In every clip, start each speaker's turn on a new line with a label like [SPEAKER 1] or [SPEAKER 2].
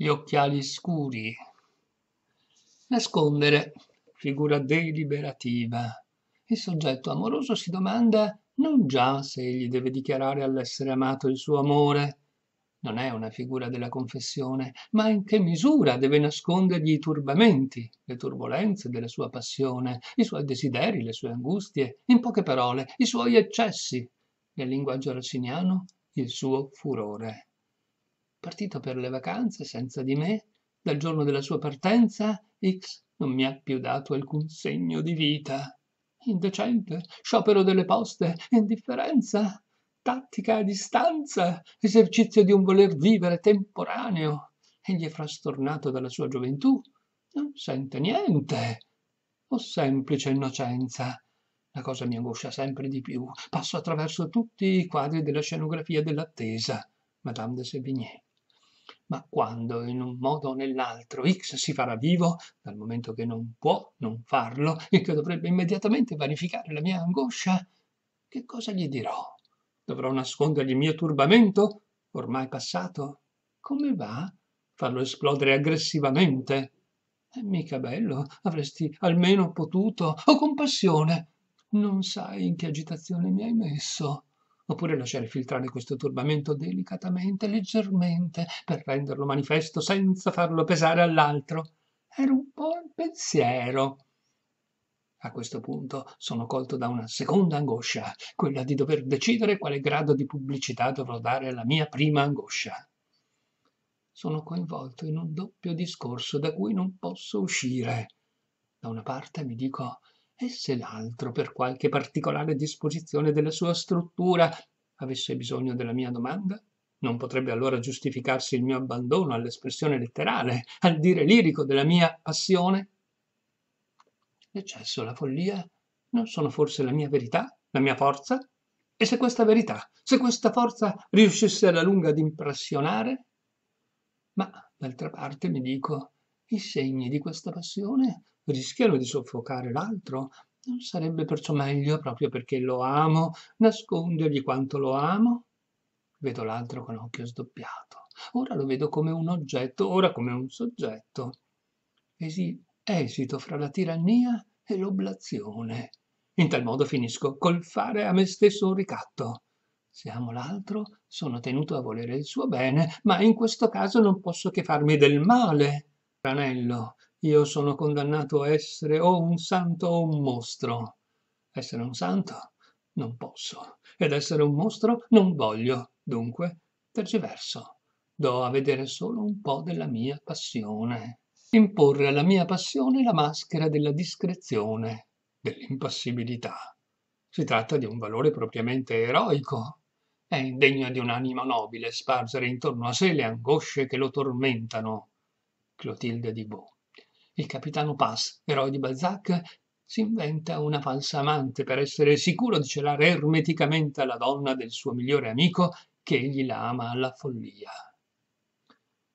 [SPEAKER 1] gli occhiali scuri. Nascondere, figura deliberativa. Il soggetto amoroso si domanda non già se egli deve dichiarare all'essere amato il suo amore, non è una figura della confessione, ma in che misura deve nascondergli i turbamenti, le turbolenze della sua passione, i suoi desideri, le sue angustie, in poche parole, i suoi eccessi, nel linguaggio raciniano, il suo furore partito per le vacanze senza di me, dal giorno della sua partenza, X non mi ha più dato alcun segno di vita. Indecente, sciopero delle poste, indifferenza, tattica a distanza, esercizio di un voler vivere temporaneo. Egli è frastornato dalla sua gioventù, non sente niente. O semplice innocenza. La cosa mi angoscia sempre di più. Passo attraverso tutti i quadri della scenografia dell'attesa. Madame de Sévigné ma quando in un modo o nell'altro X si farà vivo, dal momento che non può non farlo e che dovrebbe immediatamente vanificare la mia angoscia, che cosa gli dirò? Dovrò nascondergli il mio turbamento, ormai passato? Come va? Farlo esplodere aggressivamente? È mica bello, avresti almeno potuto. Oh, compassione! Non sai in che agitazione mi hai messo oppure lasciare filtrare questo turbamento delicatamente, leggermente, per renderlo manifesto senza farlo pesare all'altro. Era un po' il pensiero. A questo punto sono colto da una seconda angoscia, quella di dover decidere quale grado di pubblicità dovrò dare alla mia prima angoscia. Sono coinvolto in un doppio discorso da cui non posso uscire. Da una parte mi dico e se l'altro per qualche particolare disposizione della sua struttura avesse bisogno della mia domanda? Non potrebbe allora giustificarsi il mio abbandono all'espressione letterale, al dire lirico della mia passione? L'eccesso, la follia, non sono forse la mia verità, la mia forza? E se questa verità, se questa forza riuscisse alla lunga ad impressionare? Ma, d'altra parte, mi dico, i segni di questa passione rischiano di soffocare l'altro. Non sarebbe perciò meglio, proprio perché lo amo, nascondergli quanto lo amo? Vedo l'altro con occhio sdoppiato. Ora lo vedo come un oggetto, ora come un soggetto. Esi esito fra la tirannia e l'oblazione. In tal modo finisco col fare a me stesso un ricatto. Se amo l'altro, sono tenuto a volere il suo bene, ma in questo caso non posso che farmi del male tranello, io sono condannato a essere o un santo o un mostro. Essere un santo non posso, ed essere un mostro non voglio, dunque tergiverso. Do a vedere solo un po' della mia passione. Imporre alla mia passione la maschera della discrezione, dell'impassibilità. Si tratta di un valore propriamente eroico. È indegno di un'anima nobile spargere intorno a sé le angosce che lo tormentano, Clotilde di Beau. Il capitano Pass, eroe di Balzac, si inventa una falsa amante per essere sicuro di celare ermeticamente alla donna del suo migliore amico che egli la ama alla follia.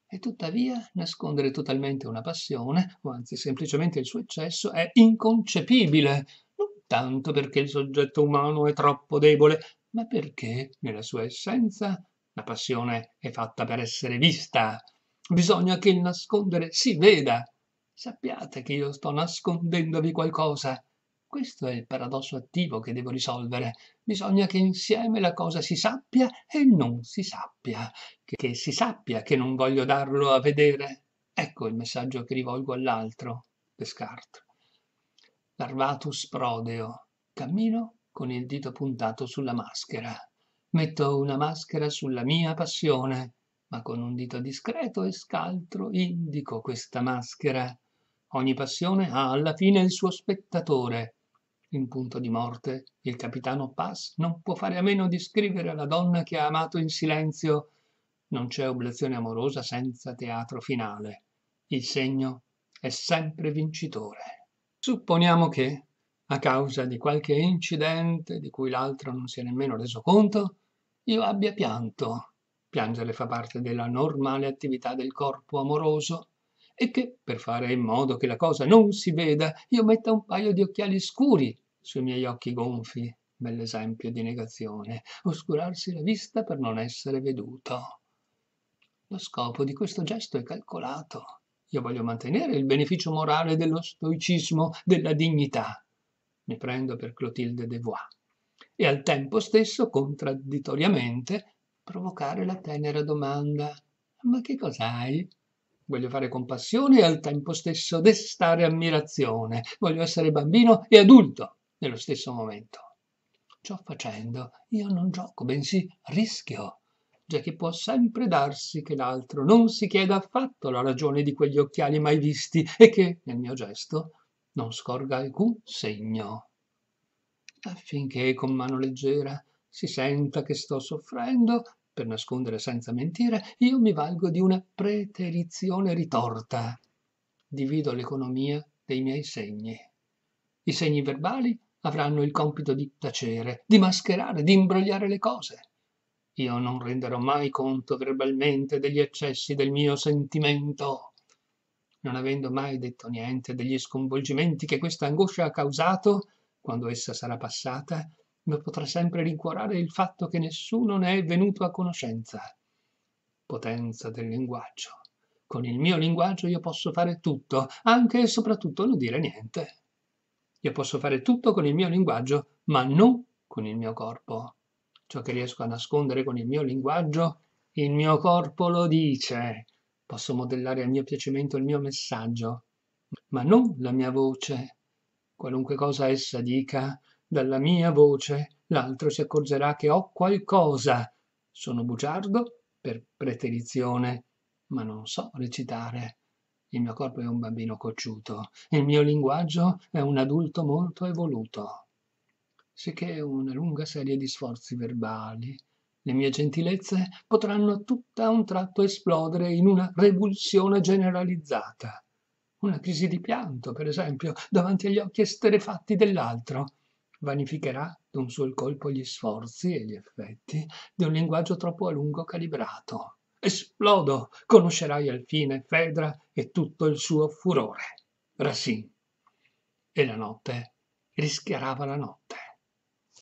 [SPEAKER 1] E tuttavia nascondere totalmente una passione, o anzi semplicemente il suo eccesso, è inconcepibile, non tanto perché il soggetto umano è troppo debole, ma perché, nella sua essenza, la passione è fatta per essere vista, Bisogna che il nascondere si veda. Sappiate che io sto nascondendovi qualcosa. Questo è il paradosso attivo che devo risolvere. Bisogna che insieme la cosa si sappia e non si sappia, che si sappia che non voglio darlo a vedere. Ecco il messaggio che rivolgo all'altro, Descartes. Larvatus prodeo. Cammino con il dito puntato sulla maschera. Metto una maschera sulla mia passione ma con un dito discreto e scaltro indico questa maschera. Ogni passione ha alla fine il suo spettatore. In punto di morte, il capitano Pass non può fare a meno di scrivere alla donna che ha amato in silenzio non c'è oblazione amorosa senza teatro finale. Il segno è sempre vincitore. Supponiamo che, a causa di qualche incidente di cui l'altro non si è nemmeno reso conto, io abbia pianto piangere fa parte della normale attività del corpo amoroso e che, per fare in modo che la cosa non si veda, io metta un paio di occhiali scuri sui miei occhi gonfi, bell'esempio di negazione, oscurarsi la vista per non essere veduto. Lo scopo di questo gesto è calcolato. Io voglio mantenere il beneficio morale dello stoicismo, della dignità. Mi prendo per Clotilde de Bois. E al tempo stesso, contraddittoriamente, provocare la tenera domanda ma che cos'hai? Voglio fare compassione e al tempo stesso destare ammirazione. Voglio essere bambino e adulto nello stesso momento. Ciò facendo io non gioco, bensì rischio, già che può sempre darsi che l'altro non si chieda affatto la ragione di quegli occhiali mai visti e che, nel mio gesto, non scorga alcun segno. Affinché con mano leggera si senta che sto soffrendo, per nascondere senza mentire, io mi valgo di una preterizione ritorta. Divido l'economia dei miei segni. I segni verbali avranno il compito di tacere, di mascherare, di imbrogliare le cose. Io non renderò mai conto verbalmente degli eccessi del mio sentimento non avendo mai detto niente degli sconvolgimenti che questa angoscia ha causato, quando essa sarà passata, ma potrà sempre rincuorare il fatto che nessuno ne è venuto a conoscenza. Potenza del linguaggio. Con il mio linguaggio io posso fare tutto, anche e soprattutto non dire niente. Io posso fare tutto con il mio linguaggio, ma non con il mio corpo. Ciò che riesco a nascondere con il mio linguaggio, il mio corpo lo dice. Posso modellare a mio piacimento il mio messaggio, ma non la mia voce. Qualunque cosa essa dica, dalla mia voce l'altro si accorgerà che ho qualcosa. Sono bugiardo per preterizione, ma non so recitare. Il mio corpo è un bambino cocciuto, il mio linguaggio è un adulto molto evoluto. Sicché una lunga serie di sforzi verbali, le mie gentilezze potranno tutta a un tratto esplodere in una revulsione generalizzata. Una crisi di pianto, per esempio, davanti agli occhi esterefatti dell'altro vanificherà d'un sol colpo gli sforzi e gli effetti di un linguaggio troppo a lungo calibrato. Esplodo! Conoscerai al fine Fedra e tutto il suo furore. Racine. E la notte rischiarava la notte.